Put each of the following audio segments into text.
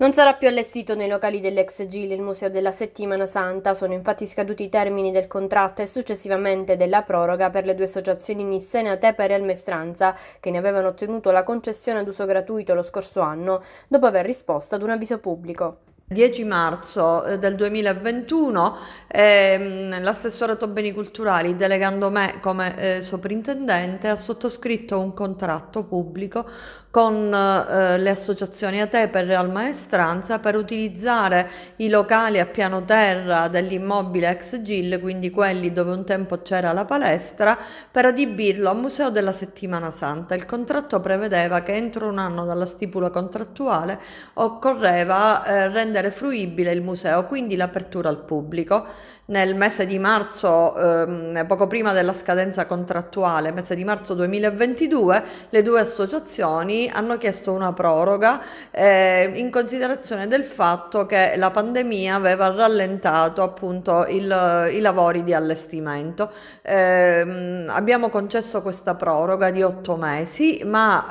Non sarà più allestito nei locali dell'ex GIL il Museo della Settimana Santa, sono infatti scaduti i termini del contratto e successivamente della proroga per le due associazioni Nissena Tepere e Almestranza, che ne avevano ottenuto la concessione ad uso gratuito lo scorso anno, dopo aver risposto ad un avviso pubblico. 10 marzo eh, del 2021 ehm, l'assessorato beni culturali delegando me come eh, soprintendente ha sottoscritto un contratto pubblico con eh, le associazioni ATE per Real Maestranza per utilizzare i locali a piano terra dell'immobile ex GIL, quindi quelli dove un tempo c'era la palestra, per adibirlo a Museo della Settimana Santa. Il contratto prevedeva che entro un anno dalla stipula contrattuale occorreva eh, rendere fruibile il museo, quindi l'apertura al pubblico. Nel mese di marzo, ehm, poco prima della scadenza contrattuale, mese di marzo 2022, le due associazioni hanno chiesto una proroga eh, in considerazione del fatto che la pandemia aveva rallentato appunto il, i lavori di allestimento. Eh, abbiamo concesso questa proroga di otto mesi, ma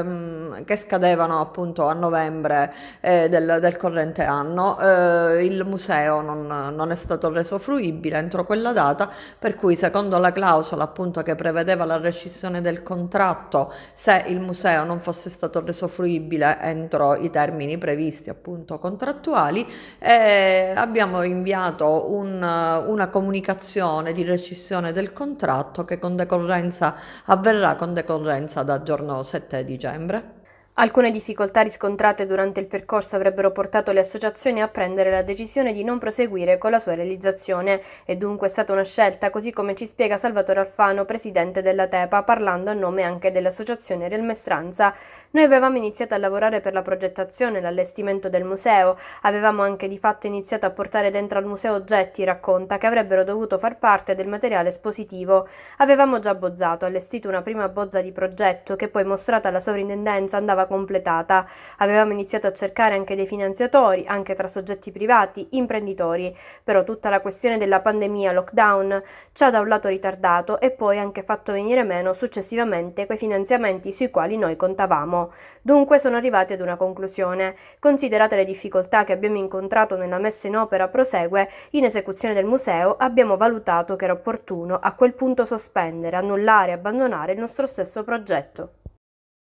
ehm, che scadevano appunto a novembre eh, del, del, corrente anno. Eh, il museo non, non è stato reso fruibile entro quella data, per cui secondo la clausola appunto che prevedeva la rescissione del contratto se il museo non fosse stato reso fruibile entro i termini previsti appunto contrattuali e abbiamo inviato un, una comunicazione di rescissione del contratto che con decorrenza avverrà con decorrenza da giorno 7 dicembre. Alcune difficoltà riscontrate durante il percorso avrebbero portato le associazioni a prendere la decisione di non proseguire con la sua realizzazione e dunque è stata una scelta, così come ci spiega Salvatore Alfano, presidente della TEPA, parlando a nome anche dell'associazione Real Mestranza. Noi avevamo iniziato a lavorare per la progettazione e l'allestimento del museo, avevamo anche di fatto iniziato a portare dentro al museo oggetti, racconta, che avrebbero dovuto far parte del materiale espositivo. Avevamo già bozzato, allestito una prima bozza di progetto che poi mostrata alla sovrintendenza andava completata. Avevamo iniziato a cercare anche dei finanziatori, anche tra soggetti privati, imprenditori, però tutta la questione della pandemia, lockdown, ci ha da un lato ritardato e poi anche fatto venire meno successivamente quei finanziamenti sui quali noi contavamo. Dunque sono arrivati ad una conclusione. Considerate le difficoltà che abbiamo incontrato nella messa in opera prosegue, in esecuzione del museo abbiamo valutato che era opportuno a quel punto sospendere, annullare e abbandonare il nostro stesso progetto.